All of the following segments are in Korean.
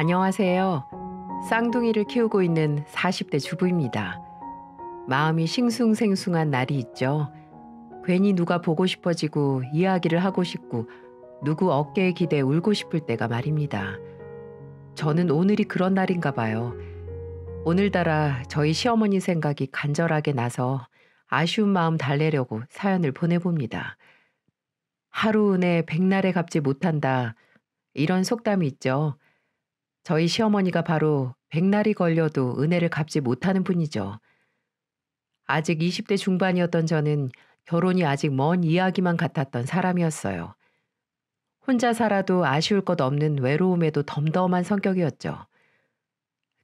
안녕하세요. 쌍둥이를 키우고 있는 40대 주부입니다. 마음이 싱숭생숭한 날이 있죠. 괜히 누가 보고 싶어지고 이야기를 하고 싶고 누구 어깨에 기대 울고 싶을 때가 말입니다. 저는 오늘이 그런 날인가 봐요. 오늘따라 저희 시어머니 생각이 간절하게 나서 아쉬운 마음 달래려고 사연을 보내봅니다. 하루 운에 백날에 갚지 못한다. 이런 속담이 있죠. 저희 시어머니가 바로 백날이 걸려도 은혜를 갚지 못하는 분이죠. 아직 20대 중반이었던 저는 결혼이 아직 먼 이야기만 같았던 사람이었어요. 혼자 살아도 아쉬울 것 없는 외로움에도 덤덤한 성격이었죠.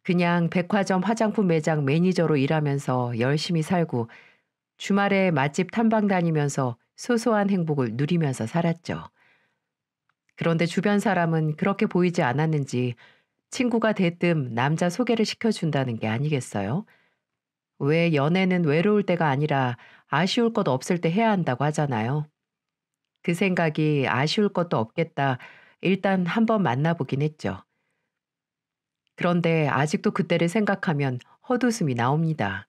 그냥 백화점 화장품 매장 매니저로 일하면서 열심히 살고 주말에 맛집 탐방 다니면서 소소한 행복을 누리면서 살았죠. 그런데 주변 사람은 그렇게 보이지 않았는지 친구가 대뜸 남자 소개를 시켜준다는 게 아니겠어요? 왜 연애는 외로울 때가 아니라 아쉬울 것 없을 때 해야 한다고 하잖아요. 그 생각이 아쉬울 것도 없겠다. 일단 한번 만나보긴 했죠. 그런데 아직도 그때를 생각하면 헛웃음이 나옵니다.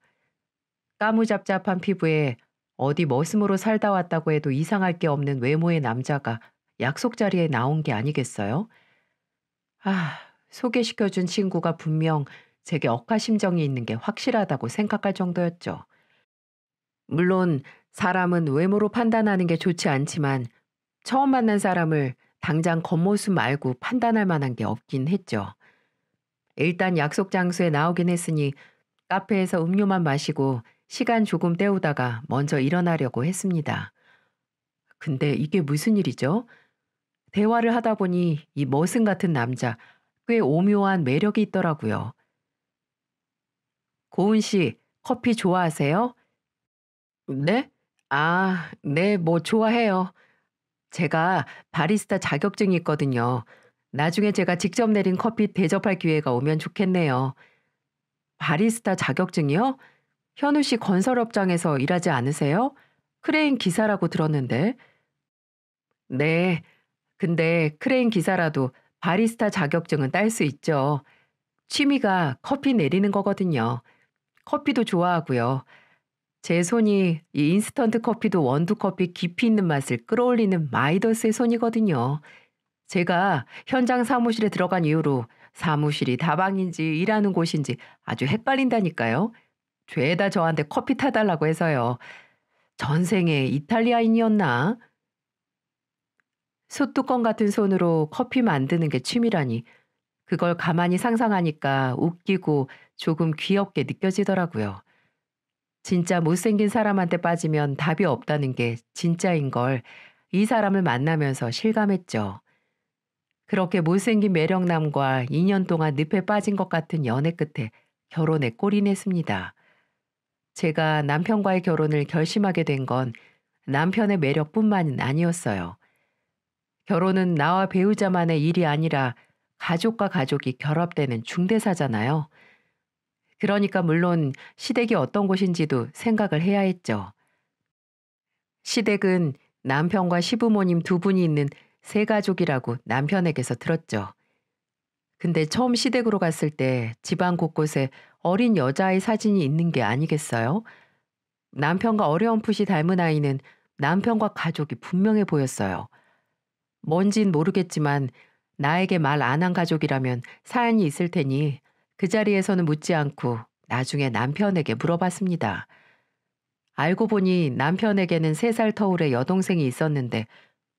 까무잡잡한 피부에 어디 머슴으로 살다 왔다고 해도 이상할 게 없는 외모의 남자가 약속 자리에 나온 게 아니겠어요? 아, 소개시켜준 친구가 분명 제게 억하심정이 있는 게 확실하다고 생각할 정도였죠. 물론 사람은 외모로 판단하는 게 좋지 않지만 처음 만난 사람을 당장 겉모습 말고 판단할 만한 게 없긴 했죠. 일단 약속 장소에 나오긴 했으니 카페에서 음료만 마시고 시간 조금 때우다가 먼저 일어나려고 했습니다. 근데 이게 무슨 일이죠? 대화를 하다 보니 이 머슴 같은 남자 꽤 오묘한 매력이 있더라고요. 고은 씨, 커피 좋아하세요? 네? 아, 네, 뭐 좋아해요. 제가 바리스타 자격증이 있거든요. 나중에 제가 직접 내린 커피 대접할 기회가 오면 좋겠네요. 바리스타 자격증이요? 현우 씨 건설업장에서 일하지 않으세요? 크레인 기사라고 들었는데. 네. 근데 크레인 기사라도 바리스타 자격증은 딸 수 있죠. 취미가 커피 내리는 거거든요. 커피도 좋아하고요. 제 손이 이 인스턴트 커피도 원두 커피 깊이 있는 맛을 끌어올리는 마이더스의 손이거든요. 제가 현장 사무실에 들어간 이후로 사무실이 다방인지 일하는 곳인지 아주 헷갈린다니까요. 죄다 저한테 커피 타달라고 해서요. 전생에 이탈리아인이었나? 소뚜껑 같은 손으로 커피 만드는 게 취미라니. 그걸 가만히 상상하니까 웃기고 조금 귀엽게 느껴지더라고요. 진짜 못생긴 사람한테 빠지면 답이 없다는 게 진짜인 걸 이 사람을 만나면서 실감했죠. 그렇게 못생긴 매력남과 2년 동안 늪에 빠진 것 같은 연애 끝에 결혼에 꼬리냈습니다. 제가 남편과의 결혼을 결심하게 된 건 남편의 매력뿐만 아니었어요. 결혼은 나와 배우자만의 일이 아니라 가족과 가족이 결합되는 중대사잖아요. 그러니까 물론 시댁이 어떤 곳인지도 생각을 해야 했죠. 시댁은 남편과 시부모님 두 분이 있는 세 가족이라고 남편에게서 들었죠. 근데 처음 시댁으로 갔을 때 집안 곳곳에 어린 여자의 사진이 있는 게 아니겠어요? 남편과 어려운풋이 닮은 아이는 남편과 가족이 분명해 보였어요. 뭔진 모르겠지만 나에게 말 안 한 가족이라면 사연이 있을 테니 그 자리에서는 묻지 않고 나중에 남편에게 물어봤습니다. 알고 보니 남편에게는 세 살 터울의 여동생이 있었는데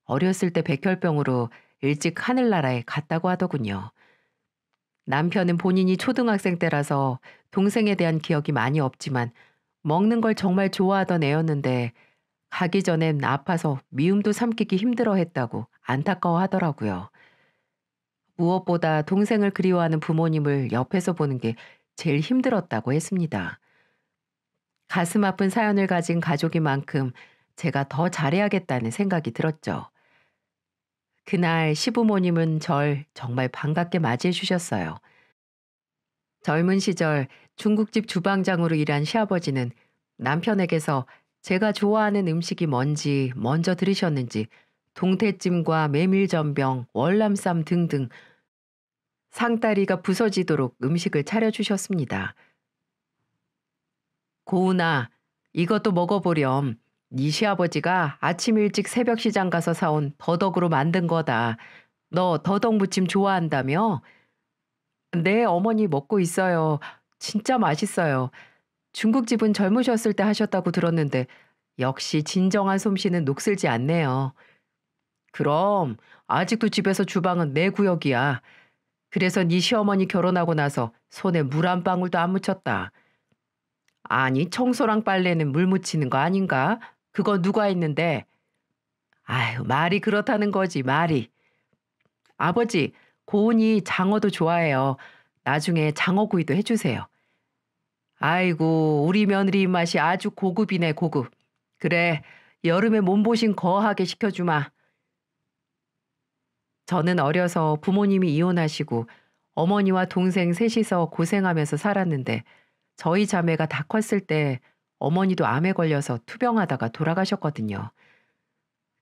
어렸을 때 백혈병으로 일찍 하늘나라에 갔다고 하더군요. 남편은 본인이 초등학생 때라서 동생에 대한 기억이 많이 없지만 먹는 걸 정말 좋아하던 애였는데 가기 전엔 아파서 미움도 삼키기 힘들어 했다고 안타까워 하더라고요. 무엇보다 동생을 그리워하는 부모님을 옆에서 보는 게 제일 힘들었다고 했습니다. 가슴 아픈 사연을 가진 가족인 만큼 제가 더 잘해야겠다는 생각이 들었죠. 그날 시부모님은 절 정말 반갑게 맞이해 주셨어요. 젊은 시절 중국집 주방장으로 일한 시아버지는 남편에게서 제가 좋아하는 음식이 뭔지 먼저 들으셨는지 동태찜과 메밀전병, 월남쌈 등등 상다리가 부서지도록 음식을 차려주셨습니다. 고은아, 이것도 먹어보렴. 네 시아버지가 아침 일찍 새벽 시장 가서 사온 더덕으로 만든 거다. 너 더덕 무침 좋아한다며? 네, 어머니 먹고 있어요. 진짜 맛있어요. 중국집은 젊으셨을 때 하셨다고 들었는데 역시 진정한 솜씨는 녹슬지 않네요. 그럼 아직도 집에서 주방은 내 구역이야. 그래서 네 시어머니 결혼하고 나서 손에 물 한 방울도 안 묻혔다. 아니 청소랑 빨래는 물 묻히는 거 아닌가? 그거 누가 했는데? 아휴 말이 그렇다는 거지 말이. 아버지 고은이 장어도 좋아해요. 나중에 장어구이도 해주세요. 아이고 우리 며느리 입맛이 아주 고급이네 고급. 그래 여름에 몸보신 거하게 시켜주마. 저는 어려서 부모님이 이혼하시고 어머니와 동생 셋이서 고생하면서 살았는데 저희 자매가 다 컸을 때 어머니도 암에 걸려서 투병하다가 돌아가셨거든요.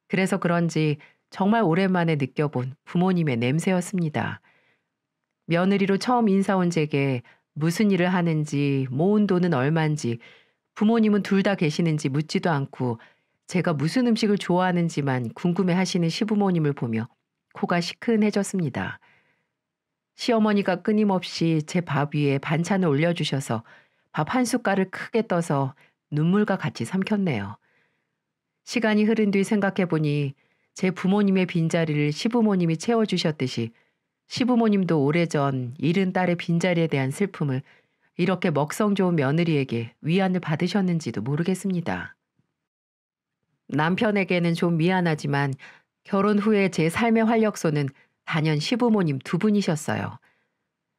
그래서 그런지 정말 오랜만에 느껴본 부모님의 냄새였습니다. 며느리로 처음 인사 온 제게 무슨 일을 하는지 모은 돈은 얼만지 부모님은 둘 다 계시는지 묻지도 않고 제가 무슨 음식을 좋아하는지만 궁금해 하시는 시부모님을 보며 코가 시큰해졌습니다. 시어머니가 끊임없이 제 밥 위에 반찬을 올려주셔서 밥 한 숟갈을 크게 떠서 눈물과 같이 삼켰네요. 시간이 흐른 뒤 생각해보니 제 부모님의 빈자리를 시부모님이 채워주셨듯이 시부모님도 오래전 잃은 딸의 빈자리에 대한 슬픔을 이렇게 먹성 좋은 며느리에게 위안을 받으셨는지도 모르겠습니다. 남편에게는 좀 미안하지만 결혼 후에 제 삶의 활력소는 단연 시부모님 두 분이셨어요.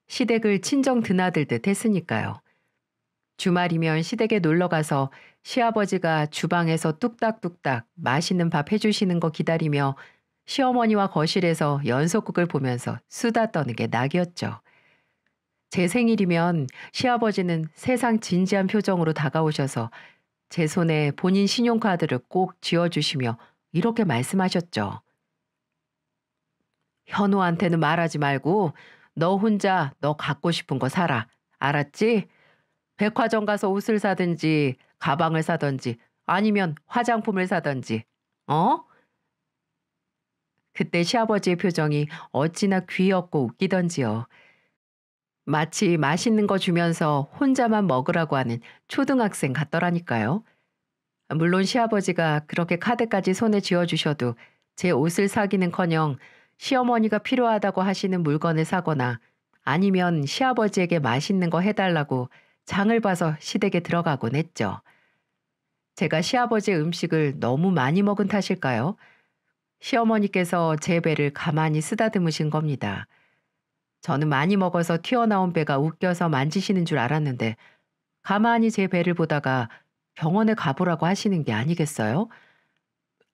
시댁을 친정 드나들듯 했으니까요. 주말이면 시댁에 놀러가서 시아버지가 주방에서 뚝딱뚝딱 맛있는 밥 해주시는 거 기다리며 시어머니와 거실에서 연속극을 보면서 수다 떠는 게 낙이었죠. 제 생일이면 시아버지는 세상 진지한 표정으로 다가오셔서 제 손에 본인 신용카드를 꼭 쥐어주시며 이렇게 말씀하셨죠. 현우한테는 말하지 말고 너 혼자 너 갖고 싶은 거 사라. 알았지? 백화점 가서 옷을 사든지 가방을 사든지 아니면 화장품을 사든지. 어? 그때 시아버지의 표정이 어찌나 귀엽고 웃기던지요. 마치 맛있는 거 주면서 혼자만 먹으라고 하는 초등학생 같더라니까요. 물론 시아버지가 그렇게 카드까지 손에 쥐어주셔도 제 옷을 사기는커녕 시어머니가 필요하다고 하시는 물건을 사거나 아니면 시아버지에게 맛있는 거 해달라고 장을 봐서 시댁에 들어가곤 했죠. 제가 시아버지의 음식을 너무 많이 먹은 탓일까요? 시어머니께서 제 배를 가만히 쓰다듬으신 겁니다. 저는 많이 먹어서 튀어나온 배가 웃겨서 만지시는 줄 알았는데 가만히 제 배를 보다가 병원에 가보라고 하시는 게 아니겠어요?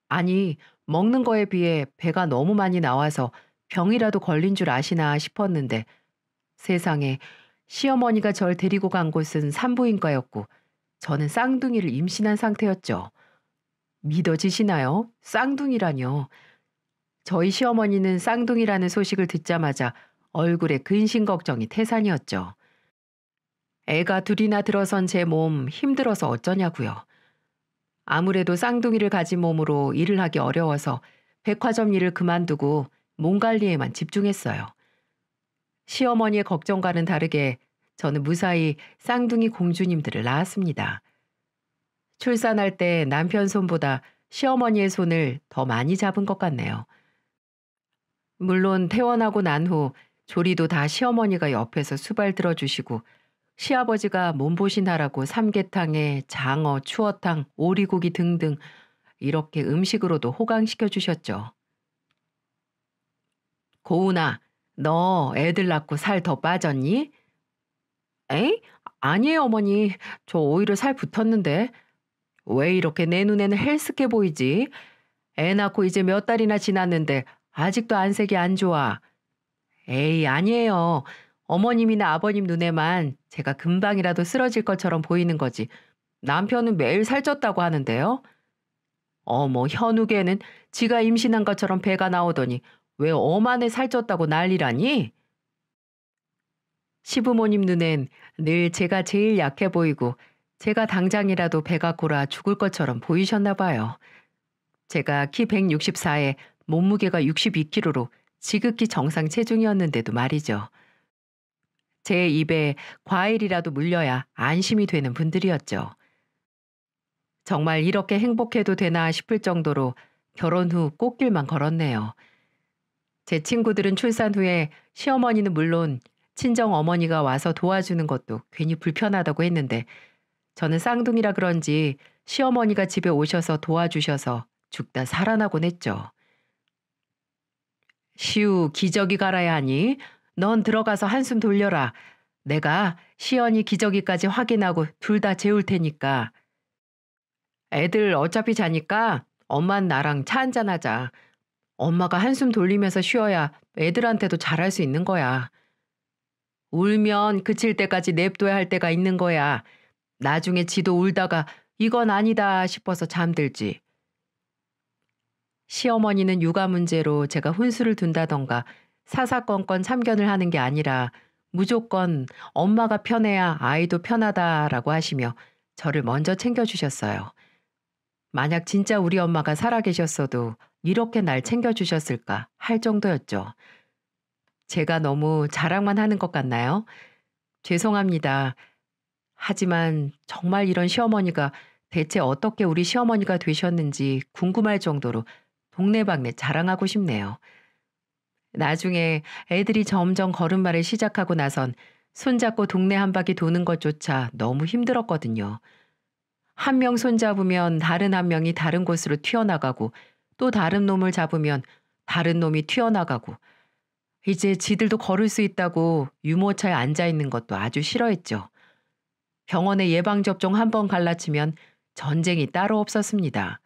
아니, 먹는 거에 비해 배가 너무 많이 나와서 병이라도 걸린 줄 아시나 싶었는데 세상에 시어머니가 절 데리고 간 곳은 산부인과였고 저는 쌍둥이를 임신한 상태였죠. 믿어지시나요? 쌍둥이라뇨. 저희 시어머니는 쌍둥이라는 소식을 듣자마자 얼굴에 근심 걱정이 태산이었죠. 애가 둘이나 들어선 제 몸 힘들어서 어쩌냐고요. 아무래도 쌍둥이를 가진 몸으로 일을 하기 어려워서 백화점 일을 그만두고 몸 관리에만 집중했어요. 시어머니의 걱정과는 다르게 저는 무사히 쌍둥이 공주님들을 낳았습니다. 출산할 때 남편 손보다 시어머니의 손을 더 많이 잡은 것 같네요. 물론 퇴원하고 난 후 조리도 다 시어머니가 옆에서 수발 들어주시고 시아버지가 몸보신하라고 삼계탕에 장어, 추어탕, 오리고기 등등 이렇게 음식으로도 호강시켜 주셨죠. 고은아, 너 애들 낳고 살 더 빠졌니? 에이? 아니에요, 어머니. 저 오히려 살 붙었는데. 왜 이렇게 내 눈에는 헬스케 보이지? 애 낳고 이제 몇 달이나 지났는데 아직도 안색이 안 좋아. 에이, 아니에요. 어머님이나 아버님 눈에만 제가 금방이라도 쓰러질 것처럼 보이는 거지. 남편은 매일 살쪘다고 하는데요. 어머 현욱에는 지가 임신한 것처럼 배가 나오더니 왜어만에 살쪘다고 난리라니? 시부모님 눈엔 늘 제가 제일 약해 보이고 제가 당장이라도 배가 고라 죽을 것처럼 보이셨나 봐요. 제가 키 164에 몸무게가 62kg로 지극히 정상 체중이었는데도 말이죠. 제 입에 과일이라도 물려야 안심이 되는 분들이었죠. 정말 이렇게 행복해도 되나 싶을 정도로 결혼 후 꽃길만 걸었네요. 제 친구들은 출산 후에 시어머니는 물론 친정 어머니가 와서 도와주는 것도 괜히 불편하다고 했는데 저는 쌍둥이라 그런지 시어머니가 집에 오셔서 도와주셔서 죽다 살아나곤 했죠. 시우 기저귀 갈아야 하니 넌 들어가서 한숨 돌려라. 내가 시연이 기저귀까지 확인하고 둘 다 재울 테니까. 애들 어차피 자니까 엄만 나랑 차 한잔하자. 엄마가 한숨 돌리면서 쉬어야 애들한테도 잘할 수 있는 거야. 울면 그칠 때까지 냅둬야 할 때가 있는 거야. 나중에 지도 울다가 이건 아니다 싶어서 잠들지. 시어머니는 육아 문제로 제가 혼수를 둔다던가 사사건건 참견을 하는 게 아니라 무조건 엄마가 편해야 아이도 편하다라고 하시며 저를 먼저 챙겨주셨어요. 만약 진짜 우리 엄마가 살아계셨어도 이렇게 날 챙겨주셨을까 할 정도였죠. 제가 너무 자랑만 하는 것 같나요? 죄송합니다. 하지만 정말 이런 시어머니가 대체 어떻게 우리 시어머니가 되셨는지 궁금할 정도로 동네방네 자랑하고 싶네요. 나중에 애들이 점점 걸음마를 시작하고 나선 손잡고 동네 한 바퀴 도는 것조차 너무 힘들었거든요. 한 명 손잡으면 다른 한 명이 다른 곳으로 튀어나가고 또 다른 놈을 잡으면 다른 놈이 튀어나가고 이제 지들도 걸을 수 있다고 유모차에 앉아 있는 것도 아주 싫어했죠. 병원에 예방접종 한 번 갈라치면 전쟁이 따로 없었습니다.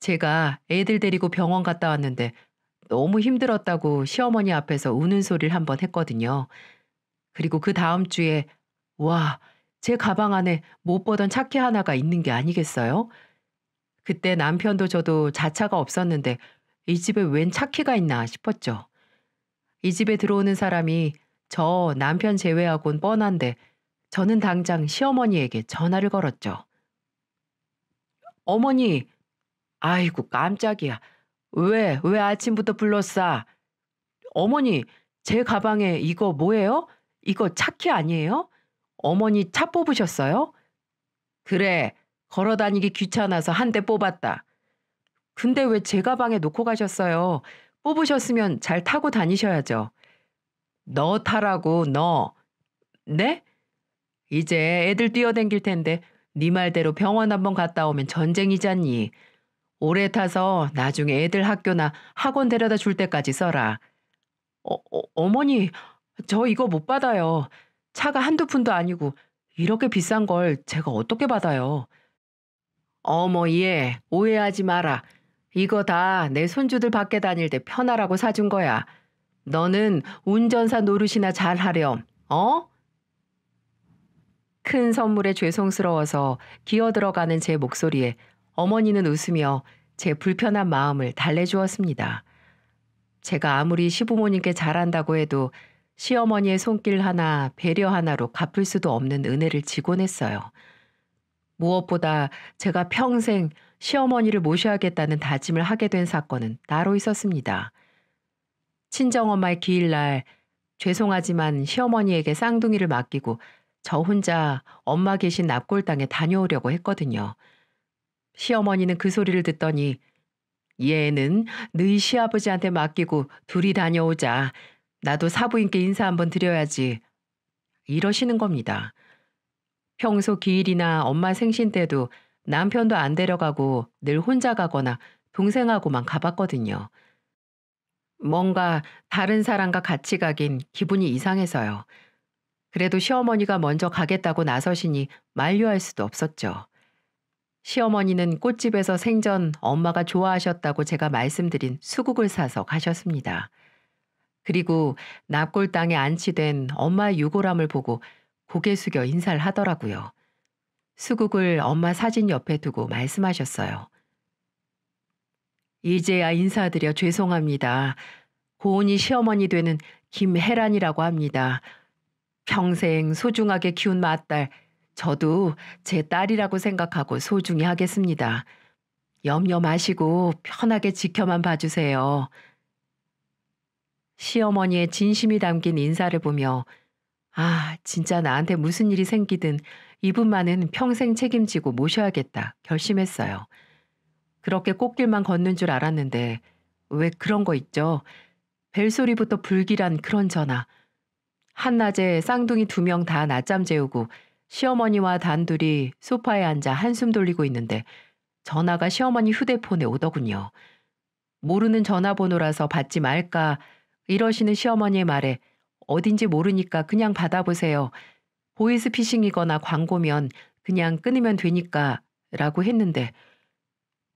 제가 애들 데리고 병원 갔다 왔는데 너무 힘들었다고 시어머니 앞에서 우는 소리를 한 번 했거든요. 그리고 그 다음 주에 와, 제 가방 안에 못 보던 차키 하나가 있는 게 아니겠어요? 그때 남편도 저도 자차가 없었는데 이 집에 웬 차키가 있나 싶었죠. 이 집에 들어오는 사람이 저 남편 제외하곤 뻔한데 저는 당장 시어머니에게 전화를 걸었죠. 어머니, 아이고 깜짝이야. 왜, 왜 아침부터 불렀사? 어머니, 제 가방에 이거 뭐예요? 이거 차키 아니에요? 어머니 차 뽑으셨어요? 그래, 걸어 다니기 귀찮아서 한 대 뽑았다. 근데 왜 제 가방에 놓고 가셨어요? 뽑으셨으면 잘 타고 다니셔야죠. 너 타라고, 너. 네? 이제 애들 뛰어댕길 텐데 네 말대로 병원 한번 갔다 오면 전쟁이잖니. 오래 타서 나중에 애들 학교나 학원 데려다 줄 때까지 써라. 어, 어, 어머니, 저 이거 못 받아요. 차가 한두 푼도 아니고 이렇게 비싼 걸 제가 어떻게 받아요? 어머, 얘, 오해하지 마라. 이거 다 내 손주들 밖에 다닐 때 편하라고 사준 거야. 너는 운전사 노릇이나 잘 하렴, 어? 큰 선물에 죄송스러워서 기어 들어가는 제 목소리에 어머니는 웃으며 제 불편한 마음을 달래주었습니다. 제가 아무리 시부모님께 잘한다고 해도 시어머니의 손길 하나, 배려 하나로 갚을 수도 없는 은혜를 지곤 했어요. 무엇보다 제가 평생 시어머니를 모셔야겠다는 다짐을 하게 된 사건은 따로 있었습니다. 친정엄마의 기일날 죄송하지만 시어머니에게 쌍둥이를 맡기고 저 혼자 엄마 계신 납골당에 다녀오려고 했거든요. 시어머니는 그 소리를 듣더니 얘는 너희 시아버지한테 맡기고 둘이 다녀오자. 나도 사부인께 인사 한번 드려야지. 이러시는 겁니다. 평소 기일이나 엄마 생신 때도 남편도 안 데려가고 늘 혼자 가거나 동생하고만 가봤거든요. 뭔가 다른 사람과 같이 가긴 기분이 이상해서요. 그래도 시어머니가 먼저 가겠다고 나서시니 만류할 수도 없었죠. 시어머니는 꽃집에서 생전 엄마가 좋아하셨다고 제가 말씀드린 수국을 사서 가셨습니다. 그리고 납골 땅에 안치된 엄마 유골함을 보고 고개 숙여 인사를 하더라고요. 수국을 엄마 사진 옆에 두고 말씀하셨어요. 이제야 인사드려 죄송합니다. 고은이 시어머니 되는 김혜란이라고 합니다. 평생 소중하게 키운 맏딸 저도 제 딸이라고 생각하고 소중히 하겠습니다. 염려 마시고 편하게 지켜만 봐주세요. 시어머니의 진심이 담긴 인사를 보며 아, 진짜 나한테 무슨 일이 생기든 이분만은 평생 책임지고 모셔야겠다 결심했어요. 그렇게 꽃길만 걷는 줄 알았는데 왜 그런 거 있죠? 벨소리부터 불길한 그런 전화. 한낮에 쌍둥이 두 명 다 낮잠 재우고 시어머니와 단둘이 소파에 앉아 한숨 돌리고 있는데 전화가 시어머니 휴대폰에 오더군요. 모르는 전화번호라서 받지 말까 이러시는 시어머니의 말에 어딘지 모르니까 그냥 받아보세요. 보이스피싱이거나 광고면 그냥 끊으면 되니까 라고 했는데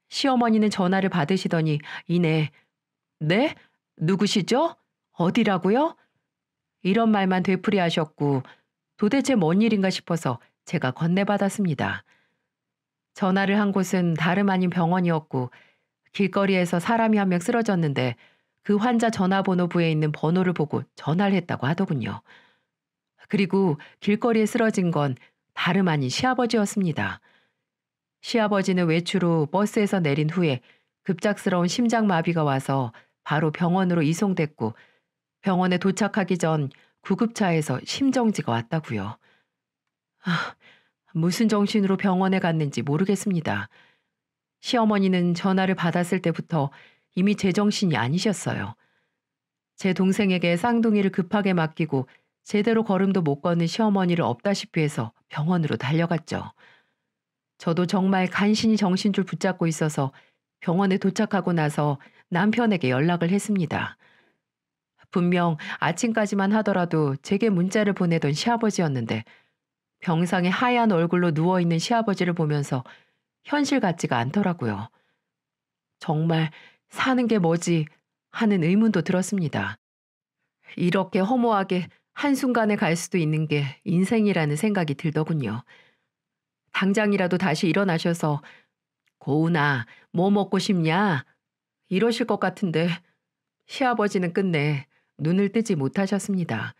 시어머니는 전화를 받으시더니 이내 네? 누구시죠? 어디라고요? 이런 말만 되풀이하셨고 도대체 뭔 일인가 싶어서 제가 건네받았습니다. 전화를 한 곳은 다름 아닌 병원이었고 길거리에서 사람이 한 명 쓰러졌는데 그 환자 전화번호부에 있는 번호를 보고 전화를 했다고 하더군요. 그리고 길거리에 쓰러진 건 다름 아닌 시아버지였습니다. 시아버지는 외출 후 버스에서 내린 후에 급작스러운 심장마비가 와서 바로 병원으로 이송됐고 병원에 도착하기 전 구급차에서 심정지가 왔다고요. 아, 무슨 정신으로 병원에 갔는지 모르겠습니다. 시어머니는 전화를 받았을 때부터 이미 제정신이 아니셨어요. 제 동생에게 쌍둥이를 급하게 맡기고 제대로 걸음도 못 걷는 시어머니를 없다시피 해서 병원으로 달려갔죠. 저도 정말 간신히 정신줄 붙잡고 있어서 병원에 도착하고 나서 남편에게 연락을 했습니다. 분명 아침까지만 하더라도 제게 문자를 보내던 시아버지였는데 병상에 하얀 얼굴로 누워있는 시아버지를 보면서 현실 같지가 않더라고요. 정말 사는 게 뭐지 하는 의문도 들었습니다. 이렇게 허무하게 한순간에 갈 수도 있는 게 인생이라는 생각이 들더군요. 당장이라도 다시 일어나셔서 고은아, 뭐 먹고 싶냐? 이러실 것 같은데 시아버지는 끝내 눈을 뜨지 못하셨습니다.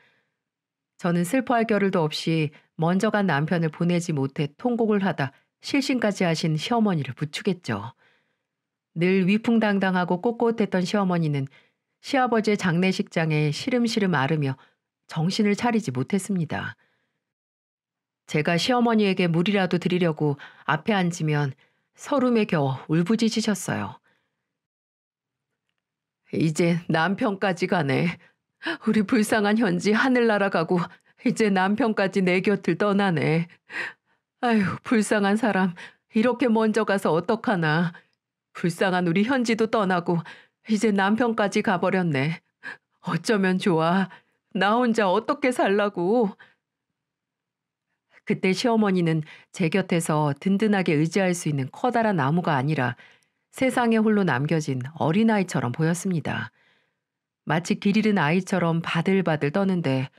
저는 슬퍼할 겨를도 없이 먼저 간 남편을 보내지 못해 통곡을 하다 실신까지 하신 시어머니를 부추겠죠. 늘 위풍당당하고 꼿꼿했던 시어머니는 시아버지의 장례식장에 시름시름 아르며 정신을 차리지 못했습니다. 제가 시어머니에게 물이라도 드리려고 앞에 앉으면 서름에 겨워 울부짖으셨어요. 이제 남편까지 가네. 우리 불쌍한 현지 하늘나라 가고 이제 남편까지 내 곁을 떠나네. 아휴, 불쌍한 사람. 이렇게 먼저 가서 어떡하나. 불쌍한 우리 현지도 떠나고 이제 남편까지 가버렸네. 어쩌면 좋아. 나 혼자 어떻게 살라고. 그때 시어머니는 제 곁에서 든든하게 의지할 수 있는 커다란 나무가 아니라 세상에 홀로 남겨진 어린아이처럼 보였습니다. 마치 길 잃은 아이처럼 바들바들 떠는데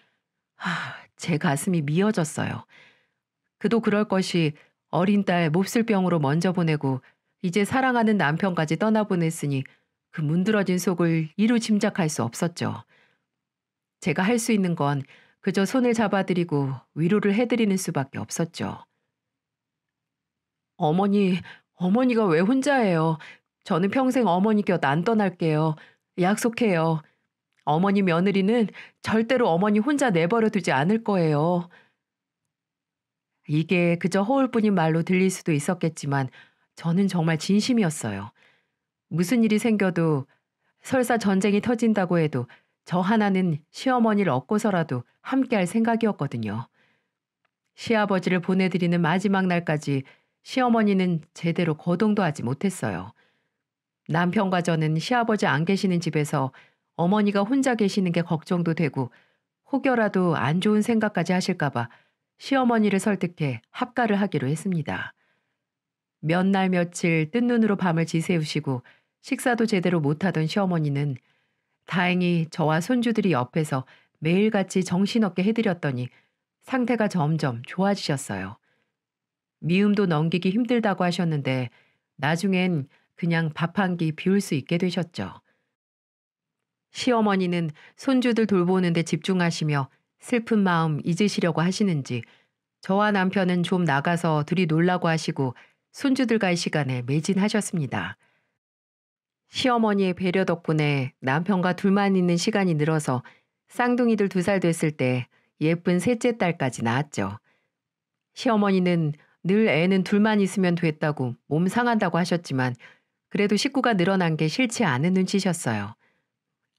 하, 제 가슴이 미어졌어요. 그도 그럴 것이 어린 딸 몹쓸 병으로 먼저 보내고 이제 사랑하는 남편까지 떠나보냈으니 그 문드러진 속을 이루 짐작할 수 없었죠. 제가 할 수 있는 건 그저 손을 잡아드리고 위로를 해드리는 수밖에 없었죠. 어머니, 어머니가 왜 혼자예요? 저는 평생 어머니 곁 안 떠날게요. 약속해요. 어머니 며느리는 절대로 어머니 혼자 내버려 두지 않을 거예요. 이게 그저 허울뿐인 말로 들릴 수도 있었겠지만 저는 정말 진심이었어요. 무슨 일이 생겨도 설사 전쟁이 터진다고 해도 저 하나는 시어머니를 얻고서라도 함께할 생각이었거든요. 시아버지를 보내드리는 마지막 날까지 시어머니는 제대로 거동도 하지 못했어요. 남편과 저는 시아버지 안 계시는 집에서 어머니가 혼자 계시는 게 걱정도 되고 혹여라도 안 좋은 생각까지 하실까봐 시어머니를 설득해 합가를 하기로 했습니다. 몇 날 며칠 뜬 눈으로 밤을 지새우시고 식사도 제대로 못하던 시어머니는 다행히 저와 손주들이 옆에서 매일같이 정신없게 해드렸더니 상태가 점점 좋아지셨어요. 미움도 넘기기 힘들다고 하셨는데 나중엔 그냥 밥 한 끼 비울 수 있게 되셨죠. 시어머니는 손주들 돌보는데 집중하시며 슬픈 마음 잊으시려고 하시는지 저와 남편은 좀 나가서 둘이 놀라고 하시고 손주들과의 시간에 매진하셨습니다. 시어머니의 배려 덕분에 남편과 둘만 있는 시간이 늘어서 쌍둥이들 두 살 됐을 때 예쁜 셋째 딸까지 낳았죠. 시어머니는 늘 애는 둘만 있으면 됐다고 몸 상한다고 하셨지만 그래도 식구가 늘어난 게 싫지 않은 눈치셨어요.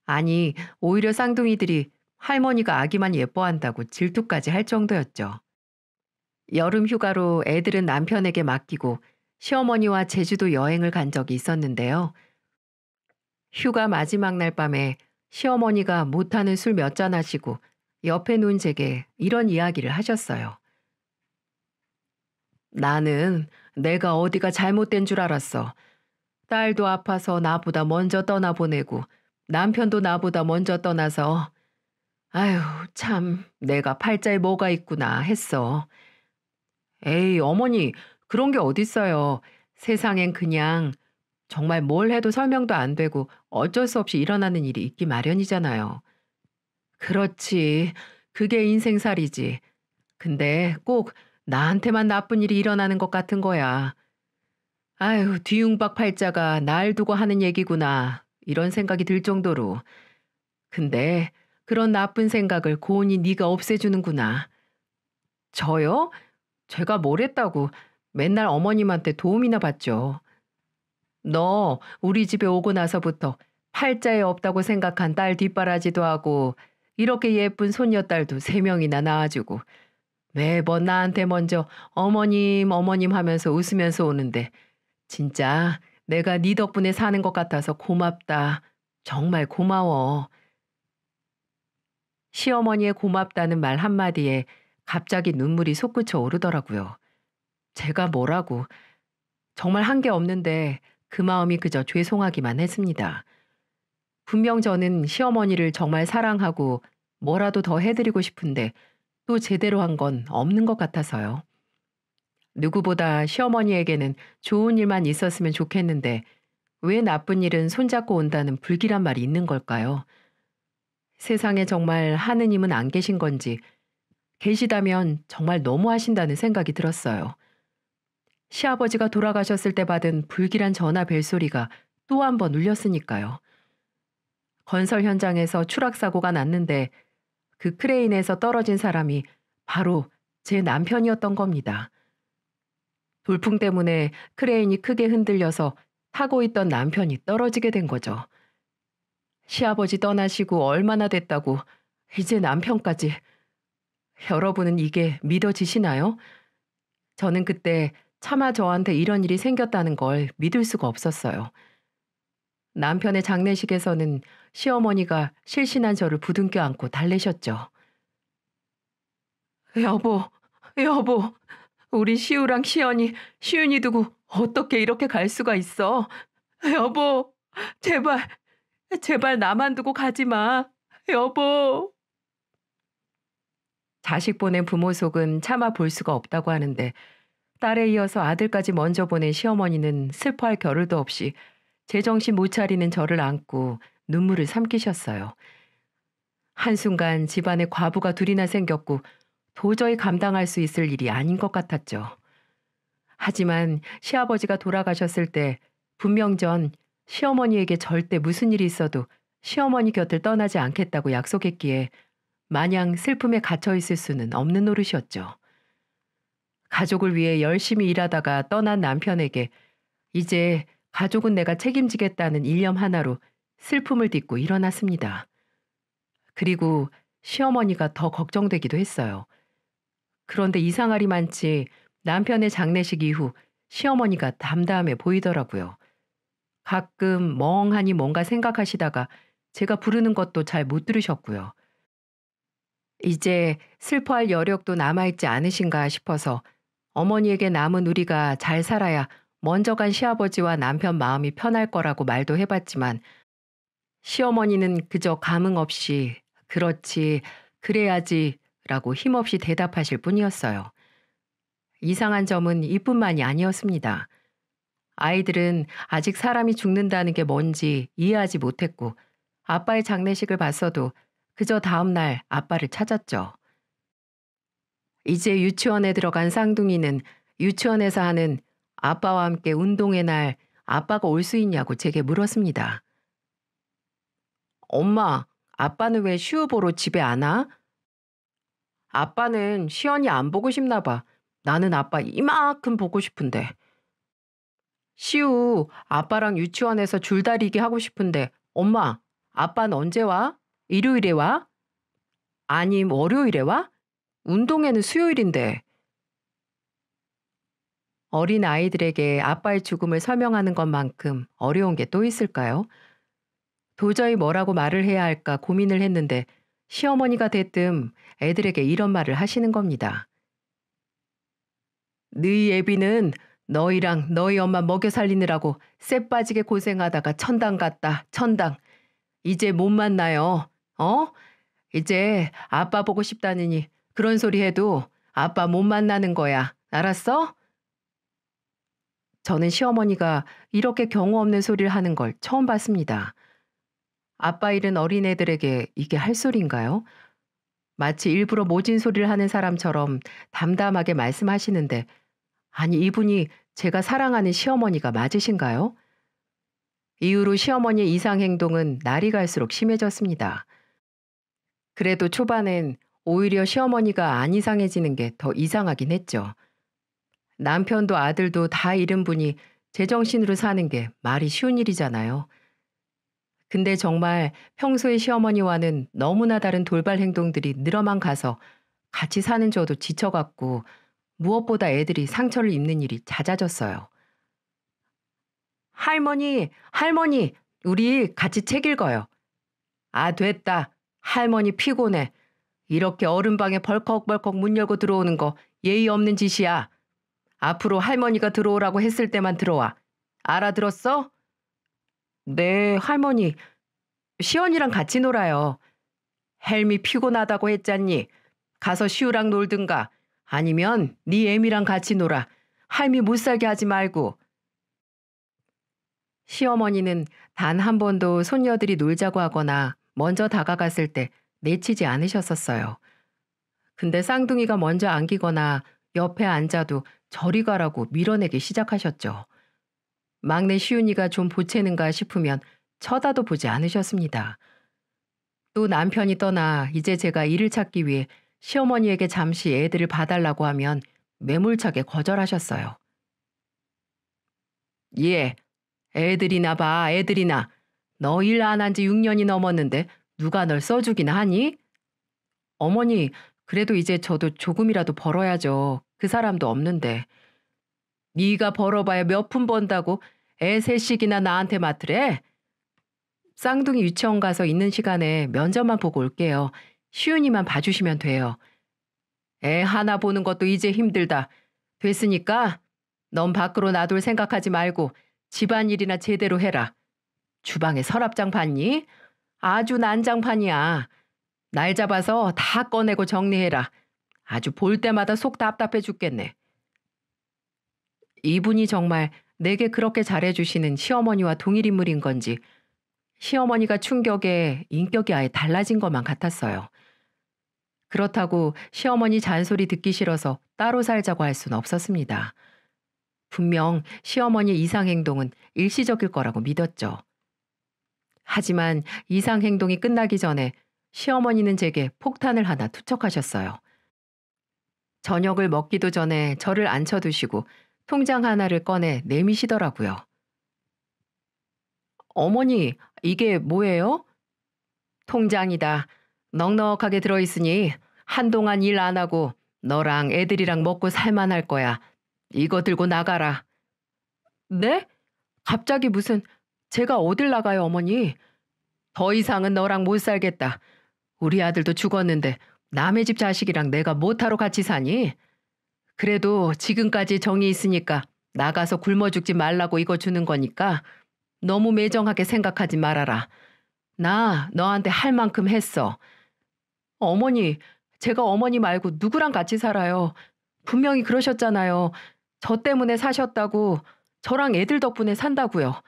아니, 오히려 쌍둥이들이 할머니가 아기만 예뻐한다고 질투까지 할 정도였죠. 여름 휴가로 애들은 남편에게 맡기고 시어머니와 제주도 여행을 간 적이 있었는데요. 휴가 마지막 날 밤에 시어머니가 못하는 술 몇 잔 하시고 옆에 놓은 제게 이런 이야기를 하셨어요. 나는 내가 어디가 잘못된 줄 알았어. 딸도 아파서 나보다 먼저 떠나보내고 남편도 나보다 먼저 떠나서 아휴참 내가 팔자에 뭐가 있구나 했어. 에이 어머니 그런 게 어딨어요. 세상엔 그냥 정말 뭘 해도 설명도 안 되고 어쩔 수 없이 일어나는 일이 있기 마련이잖아요. 그렇지. 그게 인생살이지. 근데 꼭 나한테만 나쁜 일이 일어나는 것 같은 거야. 아휴 뒤웅박 팔자가 날 두고 하는 얘기구나. 이런 생각이 들 정도로. 근데 그런 나쁜 생각을 고온이 네가 없애주는구나. 저요? 제가 뭘 했다고 맨날 어머님한테 도움이나 받죠. 너 우리 집에 오고 나서부터 팔자에 없다고 생각한 딸 뒷바라지도 하고 이렇게 예쁜 손녀딸도 세 명이나 낳아주고 매번 나한테 먼저 어머님, 어머님 하면서 웃으면서 오는데 진짜 내가 네 덕분에 사는 것 같아서 고맙다. 정말 고마워. 시어머니의 고맙다는 말 한마디에 갑자기 눈물이 솟구쳐 오르더라고요. 제가 뭐라고 정말 한 게 없는데 그 마음이 그저 죄송하기만 했습니다. 분명 저는 시어머니를 정말 사랑하고 뭐라도 더 해드리고 싶은데 또 제대로 한 건 없는 것 같아서요. 누구보다 시어머니에게는 좋은 일만 있었으면 좋겠는데 왜 나쁜 일은 손잡고 온다는 불길한 말이 있는 걸까요? 세상에 정말 하느님은 안 계신 건지 계시다면 정말 너무하신다는 생각이 들었어요. 시아버지가 돌아가셨을 때 받은 불길한 전화 벨소리가 또 한 번 울렸으니까요. 건설 현장에서 추락사고가 났는데 그 크레인에서 떨어진 사람이 바로 제 남편이었던 겁니다. 돌풍 때문에 크레인이 크게 흔들려서 타고 있던 남편이 떨어지게 된 거죠. 시아버지 떠나시고 얼마나 됐다고 이제 남편까지 여러분은 이게 믿어지시나요? 저는 그때 차마 저한테 이런 일이 생겼다는 걸 믿을 수가 없었어요. 남편의 장례식에서는 시어머니가 실신한 저를 부둥켜 안고 달래셨죠. 여보, 여보, 우리 시우랑 시연이, 시윤이 두고 어떻게 이렇게 갈 수가 있어? 여보, 제발, 제발 나만 두고 가지 마. 여보. 자식 보낸 부모 속은 참아 볼 수가 없다고 하는데 딸에 이어서 아들까지 먼저 보낸 시어머니는 슬퍼할 겨를도 없이 제정신 못 차리는 저를 안고 눈물을 삼키셨어요. 한순간 집안에 과부가 둘이나 생겼고 도저히 감당할 수 있을 일이 아닌 것 같았죠. 하지만 시아버지가 돌아가셨을 때 분명 전 시어머니에게 절대 무슨 일이 있어도 시어머니 곁을 떠나지 않겠다고 약속했기에 마냥 슬픔에 갇혀 있을 수는 없는 노릇이었죠. 가족을 위해 열심히 일하다가 떠난 남편에게 이제 가족은 내가 책임지겠다는 일념 하나로 슬픔을 딛고 일어났습니다. 그리고 시어머니가 더 걱정되기도 했어요. 그런데 이상하리만치 남편의 장례식 이후 시어머니가 담담해 보이더라고요. 가끔 멍하니 뭔가 생각하시다가 제가 부르는 것도 잘 못 들으셨고요. 이제 슬퍼할 여력도 남아있지 않으신가 싶어서 어머니에게 남은 우리가 잘 살아야 먼저 간 시아버지와 남편 마음이 편할 거라고 말도 해봤지만 시어머니는 그저 감흥 없이 그렇지 그래야지 라고 힘없이 대답하실 뿐이었어요. 이상한 점은 이뿐만이 아니었습니다. 아이들은 아직 사람이 죽는다는 게 뭔지 이해하지 못했고 아빠의 장례식을 봤어도 그저 다음 날 아빠를 찾았죠. 이제 유치원에 들어간 쌍둥이는 유치원에서 하는 아빠와 함께 운동의 날 아빠가 올 수 있냐고 제게 물었습니다. 엄마, 아빠는 왜 시우 보러 집에 안 와? 아빠는 시연이 안 보고 싶나 봐. 나는 아빠 이만큼 보고 싶은데. 시우, 아빠랑 유치원에서 줄다리기 하고 싶은데 엄마, 아빠는 언제 와? 일요일에 와? 아님 월요일에 와? 운동회는 수요일인데. 어린 아이들에게 아빠의 죽음을 설명하는 것만큼 어려운 게 또 있을까요? 도저히 뭐라고 말을 해야 할까 고민을 했는데 시어머니가 대뜸 애들에게 이런 말을 하시는 겁니다. 너희 애비는 너희랑 너희 엄마 먹여 살리느라고 쇠 빠지게 고생하다가 천당 갔다, 천당. 이제 못 만나요. 어? 이제 아빠 보고 싶다느니 그런 소리 해도 아빠 못 만나는 거야. 알았어? 저는 시어머니가 이렇게 경우 없는 소리를 하는 걸 처음 봤습니다. 아빠 일은 어린애들에게 이게 할 소린가요? 마치 일부러 모진 소리를 하는 사람처럼 담담하게 말씀하시는데 아니 이분이 제가 사랑하는 시어머니가 맞으신가요? 이후로 시어머니의 이상 행동은 날이 갈수록 심해졌습니다. 그래도 초반엔 오히려 시어머니가 안 이상해지는 게 더 이상하긴 했죠. 남편도 아들도 다 잃은 분이 제정신으로 사는 게 말이 쉬운 일이잖아요. 근데 정말 평소의 시어머니와는 너무나 다른 돌발 행동들이 늘어만 가서 같이 사는 저도 지쳐갔고 무엇보다 애들이 상처를 입는 일이 잦아졌어요. 할머니, 할머니, 우리 같이 책 읽어요. 아, 됐다. 할머니 피곤해. 이렇게 얼음방에 벌컥벌컥 문 열고 들어오는 거 예의 없는 짓이야. 앞으로 할머니가 들어오라고 했을 때만 들어와. 알아들었어? 네, 할머니. 시연이랑 같이 놀아요. 헬미 피곤하다고 했잖니. 가서 시우랑 놀든가. 아니면 네 애미랑 같이 놀아. 할미 못 살게 하지 말고. 시어머니는 단 한 번도 손녀들이 놀자고 하거나 먼저 다가갔을 때 내치지 않으셨었어요. 근데 쌍둥이가 먼저 안기거나 옆에 앉아도 저리 가라고 밀어내기 시작하셨죠. 막내 시윤이가 좀 보채는가 싶으면 쳐다도 보지 않으셨습니다. 또 남편이 떠나 이제 제가 일을 찾기 위해 시어머니에게 잠시 애들을 봐달라고 하면 매몰차게 거절하셨어요. 예, 애들이나 봐, 애들이나. 너 일 안 한 지 6년이 넘었는데 누가 널 써주기나 하니? 어머니, 그래도 이제 저도 조금이라도 벌어야죠. 그 사람도 없는데. 네가 벌어봐야 몇 푼 번다고 애 셋씩이나 나한테 맡으래? 쌍둥이 유치원 가서 있는 시간에 면접만 보고 올게요. 시윤이만 봐주시면 돼요. 애 하나 보는 것도 이제 힘들다. 됐으니까 넌 밖으로 놔둘 생각하지 말고 집안일이나 제대로 해라. 주방에 서랍장 봤니? 아주 난장판이야. 날 잡아서 다 꺼내고 정리해라. 아주 볼 때마다 속 답답해 죽겠네. 이분이 정말 내게 그렇게 잘해주시는 시어머니와 동일인물인 건지 시어머니가 충격에 인격이 아예 달라진 것만 같았어요. 그렇다고 시어머니 잔소리 듣기 싫어서 따로 살자고 할 순 없었습니다. 분명 시어머니 이상행동은 일시적일 거라고 믿었죠. 하지만 이상행동이 끝나기 전에 시어머니는 제게 폭탄을 하나 투척하셨어요. 저녁을 먹기도 전에 저를 앉혀두시고 통장 하나를 꺼내 내미시더라고요. 어머니, 이게 뭐예요? 통장이다. 넉넉하게 들어있으니 한동안 일 안 하고 너랑 애들이랑 먹고 살만할 거야. 이거 들고 나가라. 네? 갑자기 무슨 제가 어딜 나가요, 어머니? 더 이상은 너랑 못 살겠다. 우리 아들도 죽었는데 남의 집 자식이랑 내가 못하러 같이 사니? 그래도 지금까지 정이 있으니까 나가서 굶어 죽지 말라고 이거 주는 거니까 너무 매정하게 생각하지 말아라. 나 너한테 할 만큼 했어. 어머니, 제가 어머니 말고 누구랑 같이 살아요. 분명히 그러셨잖아요. 저 때문에 사셨다고, 저랑 애들 덕분에 산다고요.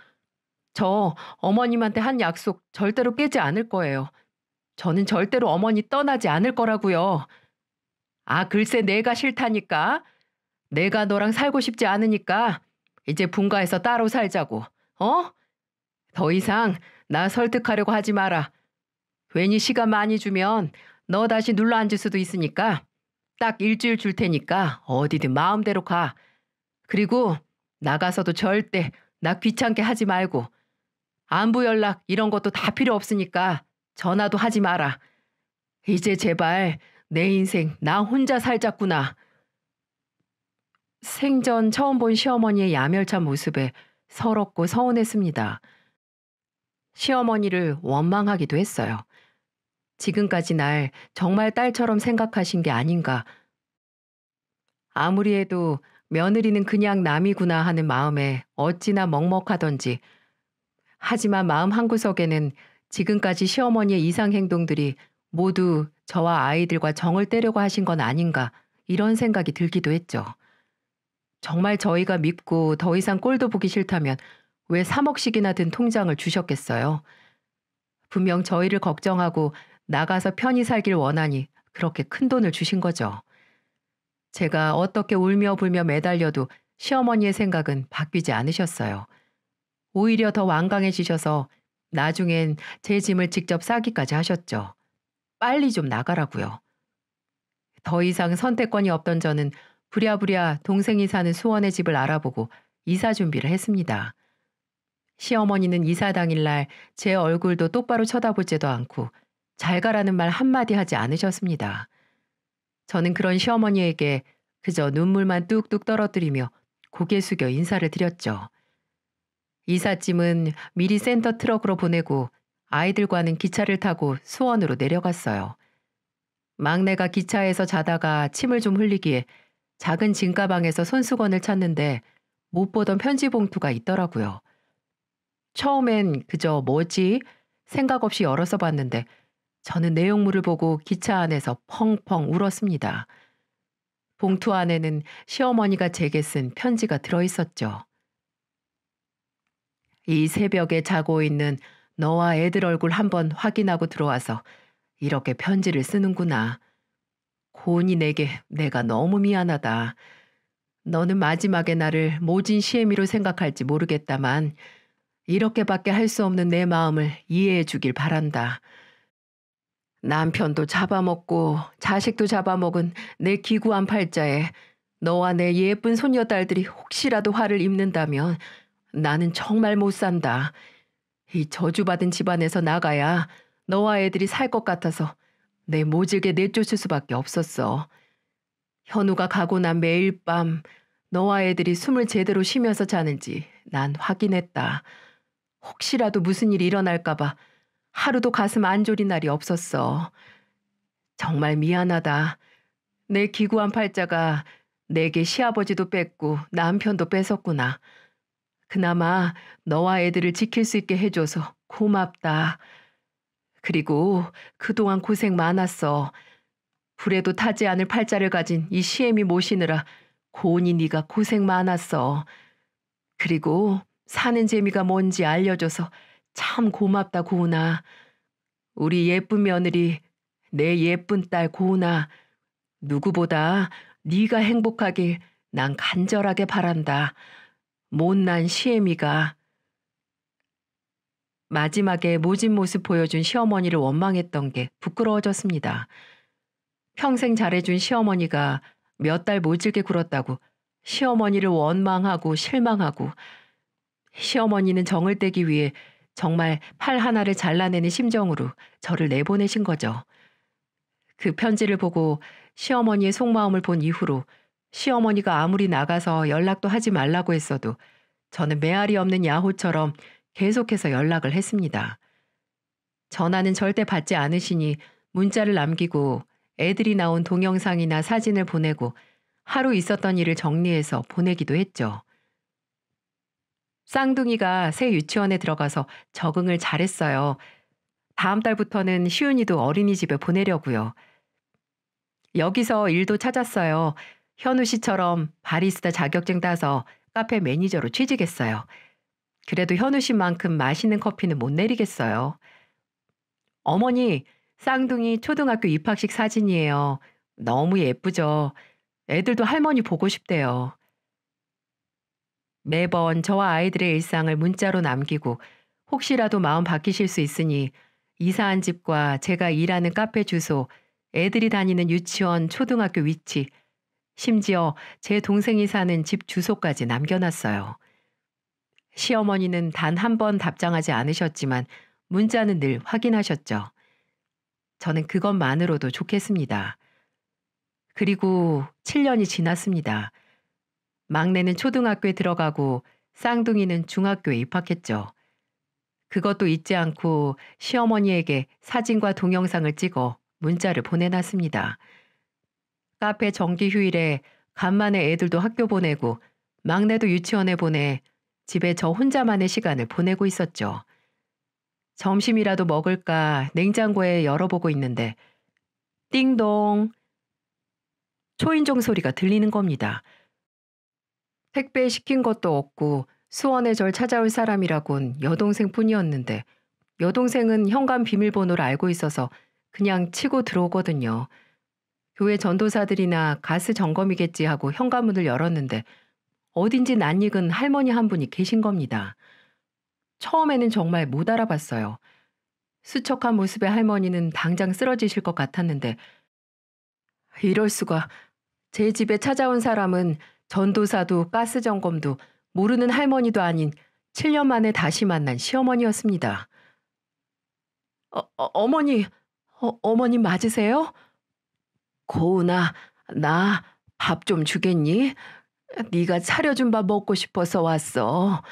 저 어머님한테 한 약속 절대로 깨지 않을 거예요. 저는 절대로 어머니 떠나지 않을 거라고요. 아, 글쎄 내가 싫다니까. 내가 너랑 살고 싶지 않으니까 이제 분가해서 따로 살자고. 어? 더 이상 나 설득하려고 하지 마라. 괜히 시간 많이 주면 너 다시 눌러 앉을 수도 있으니까 딱 일주일 줄 테니까 어디든 마음대로 가. 그리고 나가서도 절대 나 귀찮게 하지 말고 안부 연락 이런 것도 다 필요 없으니까 전화도 하지 마라. 이제 제발 내 인생 나 혼자 살자꾸나. 생전 처음 본 시어머니의 야멸찬 모습에 서럽고 서운했습니다. 시어머니를 원망하기도 했어요. 지금까지 날 정말 딸처럼 생각하신 게 아닌가. 아무리 해도 며느리는 그냥 남이구나 하는 마음에 어찌나 먹먹하던지. 하지만 마음 한구석에는 지금까지 시어머니의 이상 행동들이 모두 저와 아이들과 정을 떼려고 하신 건 아닌가 이런 생각이 들기도 했죠. 정말 저희가 믿고 더 이상 꼴도 보기 싫다면 왜 3억씩이나 든 통장을 주셨겠어요? 분명 저희를 걱정하고 나가서 편히 살길 원하니 그렇게 큰 돈을 주신 거죠. 제가 어떻게 울며 불며 매달려도 시어머니의 생각은 바뀌지 않으셨어요. 오히려 더 완강해지셔서 나중엔 제 짐을 직접 싸기까지 하셨죠. 빨리 좀 나가라고요. 더 이상 선택권이 없던 저는 부랴부랴 동생이 사는 수원의 집을 알아보고 이사 준비를 했습니다. 시어머니는 이사 당일날 제 얼굴도 똑바로 쳐다보지도 않고 잘 가라는 말 한마디 하지 않으셨습니다. 저는 그런 시어머니에게 그저 눈물만 뚝뚝 떨어뜨리며 고개 숙여 인사를 드렸죠. 이삿짐은 미리 센터 트럭으로 보내고 아이들과는 기차를 타고 수원으로 내려갔어요. 막내가 기차에서 자다가 침을 좀 흘리기에 작은 진가방에서 손수건을 찾는데 못 보던 편지 봉투가 있더라고요. 처음엔 그저 뭐지? 생각 없이 열어서 봤는데 저는 내용물을 보고 기차 안에서 펑펑 울었습니다. 봉투 안에는 시어머니가 제게 쓴 편지가 들어있었죠. 이 새벽에 자고 있는 너와 애들 얼굴 한번 확인하고 들어와서 이렇게 편지를 쓰는구나. 고은이 내게 내가 너무 미안하다. 너는 마지막에 나를 모진 시애미로 생각할지 모르겠다만 이렇게밖에 할 수 없는 내 마음을 이해해 주길 바란다. 남편도 잡아먹고 자식도 잡아먹은 내 기구한 팔자에 너와 내 예쁜 손녀딸들이 혹시라도 화를 입는다면 나는 정말 못 산다. 이 저주받은 집안에서 나가야 너와 애들이 살 것 같아서 내 모질게 내쫓을 수밖에 없었어. 현우가 가고 난 매일 밤 너와 애들이 숨을 제대로 쉬면서 자는지 난 확인했다. 혹시라도 무슨 일이 일어날까봐 하루도 가슴 안 졸인 날이 없었어. 정말 미안하다. 내 기구한 팔자가 내게 시아버지도 뺐고 남편도 뺏었구나. 그나마 너와 애들을 지킬 수 있게 해줘서 고맙다. 그리고 그동안 고생 많았어. 불에도 타지 않을 팔자를 가진 이시애이 모시느라 고온이 네가 고생 많았어. 그리고 사는 재미가 뭔지 알려줘서 참 고맙다 고은아. 우리 예쁜 며느리, 내 예쁜 딸 고은아. 누구보다 네가 행복하길 난 간절하게 바란다. 못난 시애미가 마지막에 모진 모습 보여준 시어머니를 원망했던 게 부끄러워졌습니다. 평생 잘해준 시어머니가 몇 달 모질게 굴었다고 시어머니를 원망하고 실망하고 시어머니는 정을 떼기 위해 정말 팔 하나를 잘라내는 심정으로 저를 내보내신 거죠. 그 편지를 보고 시어머니의 속마음을 본 이후로 시어머니가 아무리 나가서 연락도 하지 말라고 했어도 저는 메아리 없는 야호처럼 계속해서 연락을 했습니다. 전화는 절대 받지 않으시니 문자를 남기고 애들이 나온 동영상이나 사진을 보내고 하루 있었던 일을 정리해서 보내기도 했죠. 쌍둥이가 새 유치원에 들어가서 적응을 잘했어요. 다음 달부터는 시윤이도 어린이집에 보내려고요. 여기서 일도 찾았어요. 현우 씨처럼 바리스타 자격증 따서 카페 매니저로 취직했어요. 그래도 현우 씨만큼 맛있는 커피는 못 내리겠어요. 어머니, 쌍둥이 초등학교 입학식 사진이에요. 너무 예쁘죠? 애들도 할머니 보고 싶대요. 매번 저와 아이들의 일상을 문자로 남기고 혹시라도 마음 바뀌실 수 있으니 이사한 집과 제가 일하는 카페 주소, 애들이 다니는 유치원, 초등학교 위치, 심지어 제 동생이 사는 집 주소까지 남겨놨어요. 시어머니는 단 한 번 답장하지 않으셨지만 문자는 늘 확인하셨죠. 저는 그것만으로도 좋겠습니다. 그리고 7년이 지났습니다. 막내는 초등학교에 들어가고 쌍둥이는 중학교에 입학했죠. 그것도 잊지 않고 시어머니에게 사진과 동영상을 찍어 문자를 보내놨습니다. 카페 정기 휴일에 간만에 애들도 학교 보내고 막내도 유치원에 보내 집에 저 혼자만의 시간을 보내고 있었죠. 점심이라도 먹을까 냉장고에 열어보고 있는데 띵동 초인종 소리가 들리는 겁니다. 택배 시킨 것도 없고 수원에 절 찾아올 사람이라곤 여동생뿐이었는데 여동생은 현관 비밀번호를 알고 있어서 그냥 치고 들어오거든요. 교회 전도사들이나 가스 점검이겠지 하고 현관문을 열었는데 어딘지 낯익은 할머니 한 분이 계신 겁니다. 처음에는 정말 못 알아봤어요. 수척한 모습의 할머니는 당장 쓰러지실 것 같았는데 이럴 수가 제 집에 찾아온 사람은 전도사도 가스 점검도 모르는 할머니도 아닌 7년 만에 다시 만난 시어머니였습니다. 어, 어, 머니 어, 어머님 맞으세요? 고은아, 나 밥 좀 주겠니? 네가 차려준 밥 먹고 싶어서 왔어.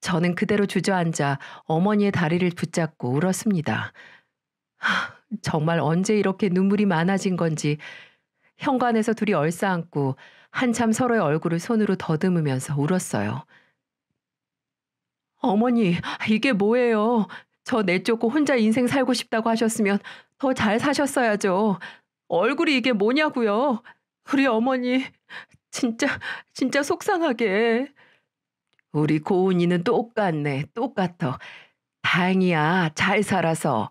저는 그대로 주저앉아 어머니의 다리를 붙잡고 울었습니다. 정말 언제 이렇게 눈물이 많아진 건지 현관에서 둘이 얼싸안고 한참 서로의 얼굴을 손으로 더듬으면서 울었어요. 어머니, 이게 뭐예요? 저 내쫓고 혼자 인생 살고 싶다고 하셨으면 더잘 사셨어야죠. 얼굴이 이게 뭐냐고요. 우리 어머니 진짜 진짜 속상하게. 우리 고은이는 똑같네. 똑같어. 다행이야. 잘 살아서.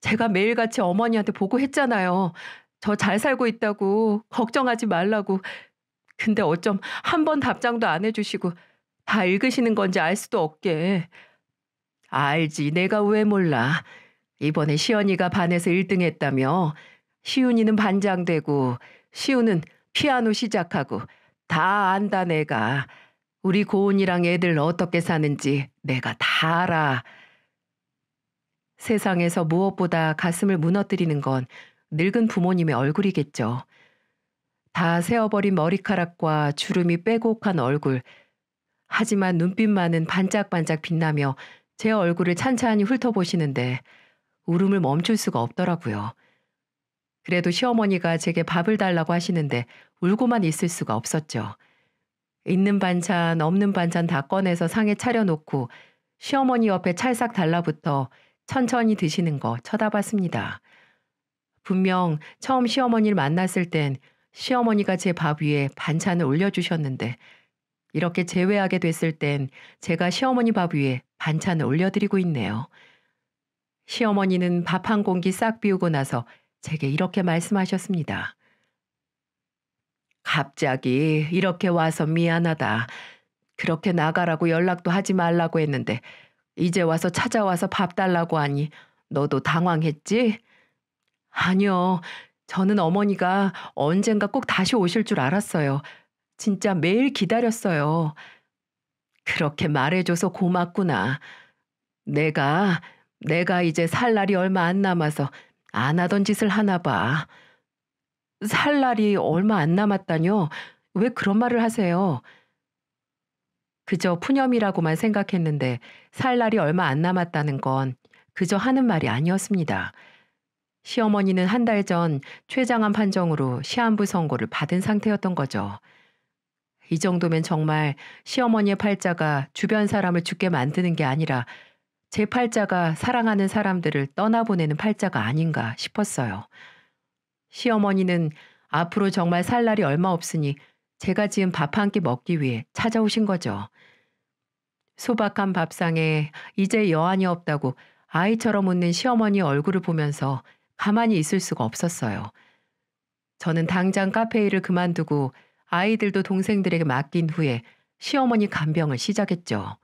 제가 매일같이 어머니한테 보고했잖아요. 저 잘 살고 있다고 걱정하지 말라고. 근데 어쩜 한 번 답장도 안 해주시고 다 읽으시는 건지 알 수도 없게. 알지. 내가 왜 몰라. 이번에 시연이가 반에서 1등 했다며 시윤이는 반장되고 시우은 피아노 시작하고 다 안다 내가 우리 고은이랑 애들 어떻게 사는지 내가 다 알아. 세상에서 무엇보다 가슴을 무너뜨리는 건 늙은 부모님의 얼굴이겠죠. 다 세어버린 머리카락과 주름이 빼곡한 얼굴. 하지만 눈빛만은 반짝반짝 빛나며 제 얼굴을 찬찬히 훑어보시는데 울음을 멈출 수가 없더라고요. 그래도 시어머니가 제게 밥을 달라고 하시는데 울고만 있을 수가 없었죠. 있는 반찬, 없는 반찬 다 꺼내서 상에 차려놓고 시어머니 옆에 찰싹 달라붙어 천천히 드시는 거 쳐다봤습니다. 분명 처음 시어머니를 만났을 땐 시어머니가 제 밥 위에 반찬을 올려주셨는데 이렇게 제외하게 됐을 땐 제가 시어머니 밥 위에 반찬을 올려드리고 있네요. 시어머니는 밥 한 공기 싹 비우고 나서 제게 이렇게 말씀하셨습니다. 갑자기 이렇게 와서 미안하다. 그렇게 나가라고 연락도 하지 말라고 했는데 이제 와서 찾아와서 밥 달라고 하니 너도 당황했지? 아니요. 저는 어머니가 언젠가 꼭 다시 오실 줄 알았어요. 진짜 매일 기다렸어요. 그렇게 말해줘서 고맙구나. 내가 내가 이제 살 날이 얼마 안 남아서 안 하던 짓을 하나 봐. 살 날이 얼마 안 남았다뇨? 왜 그런 말을 하세요? 그저 푸념이라고만 생각했는데 살 날이 얼마 안 남았다는 건 그저 하는 말이 아니었습니다. 시어머니는 한 달 전췌장암 판정으로 시한부 선고를 받은 상태였던 거죠. 이 정도면 정말 시어머니의 팔자가 주변 사람을 죽게 만드는 게 아니라 제 팔자가 사랑하는 사람들을 떠나보내는 팔자가 아닌가 싶었어요. 시어머니는 앞으로 정말 살 날이 얼마 없으니 제가 지은 밥 한 끼 먹기 위해 찾아오신 거죠. 소박한 밥상에 이제 여한이 없다고 아이처럼 웃는 시어머니 얼굴을 보면서 가만히 있을 수가 없었어요. 저는 당장 카페 일을 그만두고 아이들도 동생들에게 맡긴 후에 시어머니 간병을 시작했죠.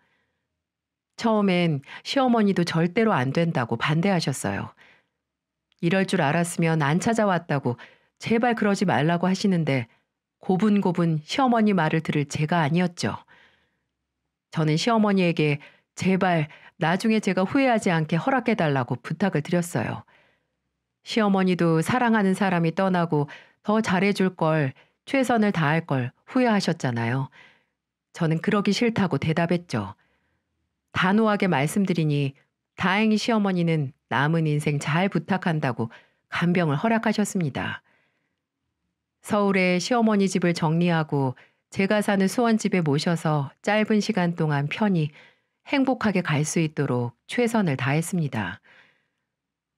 처음엔 시어머니도 절대로 안 된다고 반대하셨어요. 이럴 줄 알았으면 안 찾아왔다고 제발 그러지 말라고 하시는데 고분고분 시어머니 말을 들을 제가 아니었죠. 저는 시어머니에게 제발 나중에 제가 후회하지 않게 허락해달라고 부탁을 드렸어요. 시어머니도 사랑하는 사람이 떠나고 더 잘해줄 걸, 최선을 다할 걸 후회하셨잖아요. 저는 그러기 싫다고 대답했죠. 단호하게 말씀드리니 다행히 시어머니는 남은 인생 잘 부탁한다고 간병을 허락하셨습니다. 서울에 시어머니 집을 정리하고 제가 사는 수원집에 모셔서 짧은 시간 동안 편히 행복하게 갈 수 있도록 최선을 다했습니다.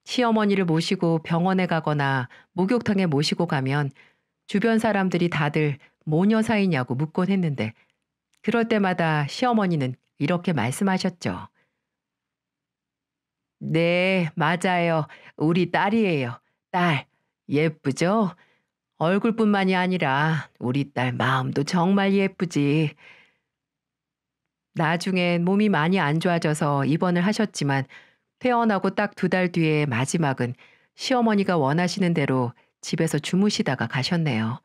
시어머니를 모시고 병원에 가거나 목욕탕에 모시고 가면 주변 사람들이 다들 모녀 뭐 사이냐고 묻곤 했는데 그럴 때마다 시어머니는 이렇게 말씀하셨죠. 네, 맞아요. 우리 딸이에요. 딸, 예쁘죠? 얼굴뿐만이 아니라 우리 딸 마음도 정말 예쁘지. 나중엔 몸이 많이 안 좋아져서 입원을 하셨지만 퇴원하고 딱 두 달 뒤에 마지막은 시어머니가 원하시는 대로 집에서 주무시다가 가셨네요.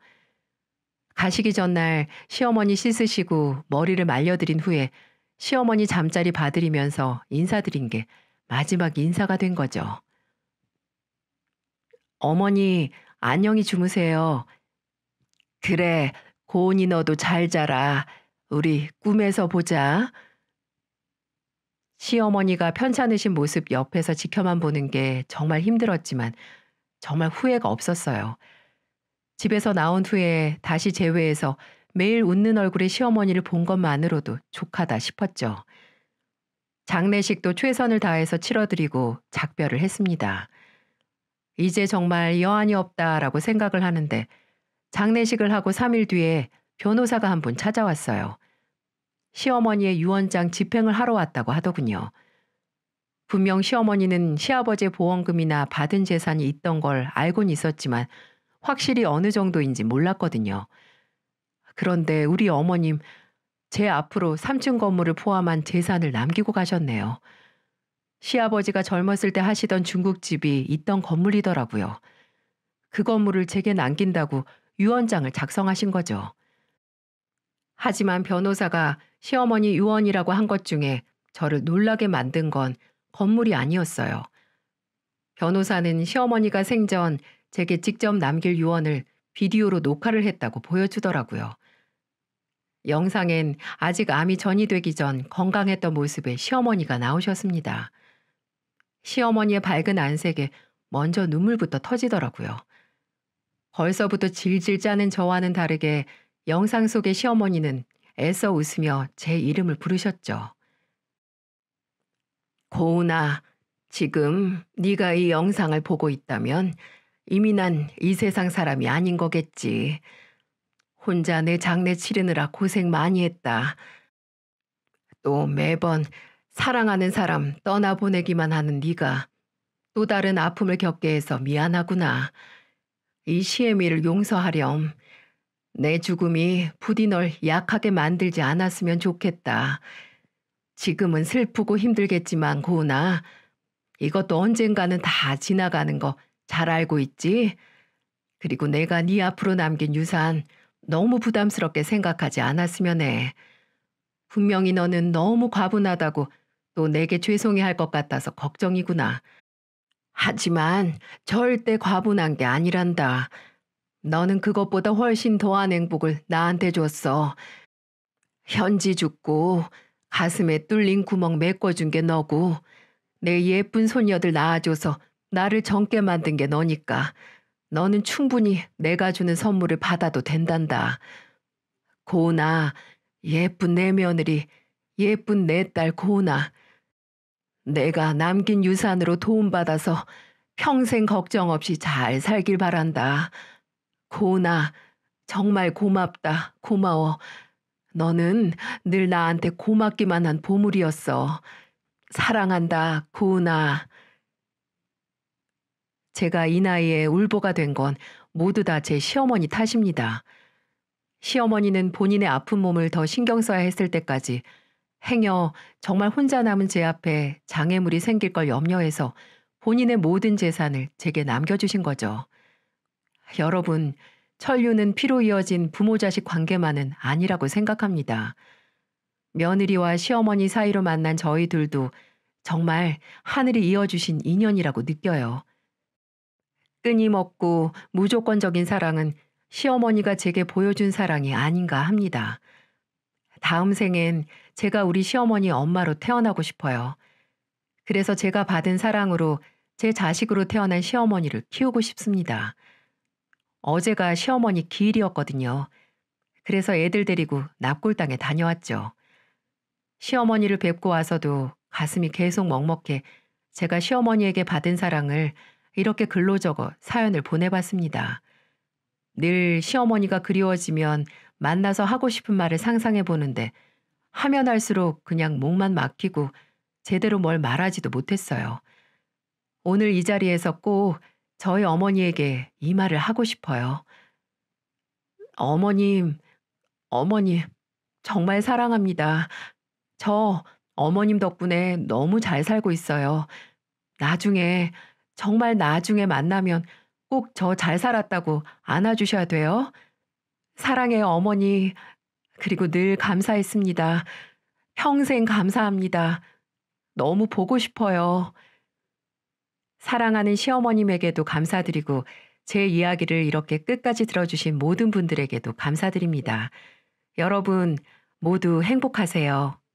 가시기 전날 시어머니 씻으시고 머리를 말려드린 후에 시어머니 잠자리 봐드리면서 인사드린 게 마지막 인사가 된 거죠. 어머니, 안녕히 주무세요. 그래, 고은이 너도 잘 자라. 우리 꿈에서 보자. 시어머니가 편찮으신 모습 옆에서 지켜만 보는 게 정말 힘들었지만 정말 후회가 없었어요. 집에서 나온 후에 다시 재회해서 매일 웃는 얼굴의 시어머니를 본 것만으로도 족하다 싶었죠. 장례식도 최선을 다해서 치러드리고 작별을 했습니다. 이제 정말 여한이 없다라고 생각을 하는데 장례식을 하고 3일 뒤에 변호사가 한 분 찾아왔어요. 시어머니의 유언장 집행을 하러 왔다고 하더군요. 분명 시어머니는 시아버지의 보험금이나 받은 재산이 있던 걸 알고는 있었지만 확실히 어느 정도인지 몰랐거든요. 그런데 우리 어머님 제 앞으로 3층 건물을 포함한 재산을 남기고 가셨네요. 시아버지가 젊었을 때 하시던 중국집이 있던 건물이더라고요. 그 건물을 제게 남긴다고 유언장을 작성하신 거죠. 하지만 변호사가 시어머니 유언이라고 한 것 중에 저를 놀라게 만든 건 건물이 아니었어요. 변호사는 시어머니가 생전 제게 직접 남길 유언을 비디오로 녹화를 했다고 보여주더라고요. 영상엔 아직 암이 전이되기 전 건강했던 모습의 시어머니가 나오셨습니다. 시어머니의 밝은 안색에 먼저 눈물부터 터지더라고요. 벌써부터 질질 짜는 저와는 다르게 영상 속의 시어머니는 애써 웃으며 제 이름을 부르셨죠. 고은아, 지금 네가 이 영상을 보고 있다면 이미 난 이 세상 사람이 아닌 거겠지. 혼자 내 장례 치르느라 고생 많이 했다. 또 매번 사랑하는 사람 떠나보내기만 하는 네가 또 다른 아픔을 겪게 해서 미안하구나. 이 시애미를 용서하렴. 내 죽음이 부디 널 약하게 만들지 않았으면 좋겠다. 지금은 슬프고 힘들겠지만 고은아, 이것도 언젠가는 다 지나가는 거 잘 알고 있지? 그리고 내가 네 앞으로 남긴 유산 너무 부담스럽게 생각하지 않았으면 해. 분명히 너는 너무 과분하다고 또 내게 죄송해할 것 같아서 걱정이구나. 하지만 절대 과분한 게 아니란다. 너는 그것보다 훨씬 더한 행복을 나한테 줬어. 현지 죽고 가슴에 뚫린 구멍 메꿔준 게 너고 내 예쁜 손녀들 낳아줘서 나를 젊게 만든 게 너니까. 너는 충분히 내가 주는 선물을 받아도 된단다. 고은아, 예쁜 내 며느리, 예쁜 내 딸 고은아. 내가 남긴 유산으로 도움받아서 평생 걱정 없이 잘 살길 바란다. 고은아, 정말 고맙다, 고마워. 너는 늘 나한테 고맙기만 한 보물이었어. 사랑한다, 고은아. 제가 이 나이에 울보가 된 건 모두 다 제 시어머니 탓입니다. 시어머니는 본인의 아픈 몸을 더 신경 써야 했을 때까지 행여 정말 혼자 남은 제 앞에 장애물이 생길 걸 염려해서 본인의 모든 재산을 제게 남겨주신 거죠. 여러분, 천류는 피로 이어진 부모 자식 관계만은 아니라고 생각합니다. 며느리와 시어머니 사이로 만난 저희 둘도 정말 하늘이 이어주신 인연이라고 느껴요. 끊임없고 무조건적인 사랑은 시어머니가 제게 보여준 사랑이 아닌가 합니다. 다음 생엔 제가 우리 시어머니 엄마로 태어나고 싶어요. 그래서 제가 받은 사랑으로 제 자식으로 태어난 시어머니를 키우고 싶습니다. 어제가 시어머니 기일이었거든요. 그래서 애들 데리고 납골당에 다녀왔죠. 시어머니를 뵙고 와서도 가슴이 계속 먹먹해 제가 시어머니에게 받은 사랑을 이렇게 글로 적어 사연을 보내봤습니다. 늘 시어머니가 그리워지면 만나서 하고 싶은 말을 상상해 보는데 하면 할수록 그냥 목만 막히고 제대로 뭘 말하지도 못했어요. 오늘 이 자리에서 꼭 저희 어머니에게 이 말을 하고 싶어요. 어머님, 어머님, 정말 사랑합니다. 저 어머님 덕분에 너무 잘 살고 있어요. 나중에 정말 나중에 만나면 꼭 저 잘 살았다고 안아주셔야 돼요. 사랑해 어머니. 그리고 늘 감사했습니다. 평생 감사합니다. 너무 보고 싶어요. 사랑하는 시어머님에게도 감사드리고 제 이야기를 이렇게 끝까지 들어주신 모든 분들에게도 감사드립니다. 여러분 모두 행복하세요.